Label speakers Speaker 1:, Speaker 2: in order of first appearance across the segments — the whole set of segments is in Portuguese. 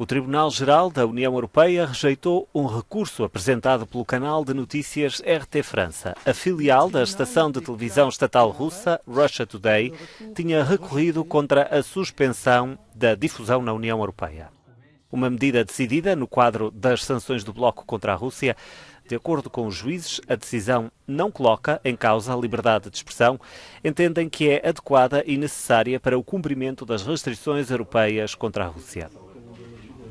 Speaker 1: O Tribunal-Geral da União Europeia rejeitou um recurso apresentado pelo canal de notícias RT França. A filial da estação de televisão estatal russa, Russia Today, tinha recorrido contra a suspensão da difusão na União Europeia. Uma medida decidida no quadro das sanções do Bloco contra a Rússia. De acordo com os juízes, a decisão não coloca em causa a liberdade de expressão, entendem que é adequada e necessária para o cumprimento das restrições europeias contra a Rússia.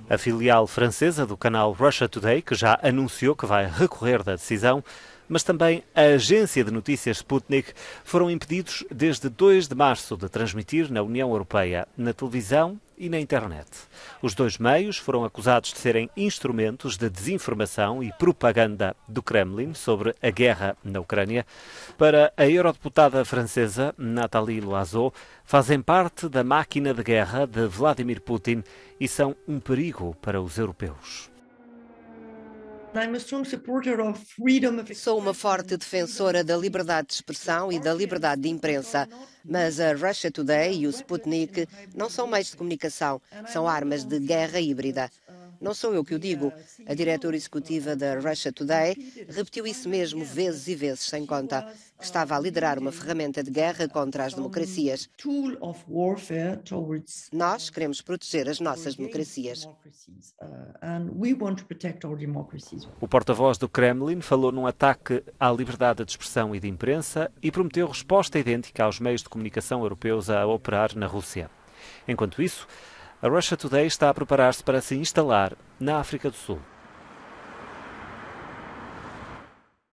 Speaker 1: A filial francesa do canal Russia Today, que já anunciou que vai recorrer da decisão, mas também a agência de notícias Sputnik foram impedidos desde 2 de março de transmitir na União Europeia, na televisão e na internet. Os dois meios foram acusados de serem instrumentos de desinformação e propaganda do Kremlin sobre a guerra na Ucrânia. Para a eurodeputada francesa Nathalie Loiseau, fazem parte da máquina de guerra de Vladimir Putin e são um perigo para os europeus.
Speaker 2: Então, Sou uma forte defensora da liberdade de expressão e da liberdade de imprensa, mas a Russia Today e o Sputnik não são meios de comunicação, são armas de guerra híbrida. Não sou eu que o digo. A diretora executiva da Russia Today repetiu isso mesmo vezes e vezes sem conta, que estava a liderar uma ferramenta de guerra contra as democracias. Nós queremos proteger as nossas democracias. Uh,
Speaker 1: o porta-voz do Kremlin falou num ataque à liberdade de expressão e de imprensa e prometeu resposta idêntica aos meios de comunicação europeus a operar na Rússia. Enquanto isso, a Russia Today está a preparar-se para se instalar na África do Sul.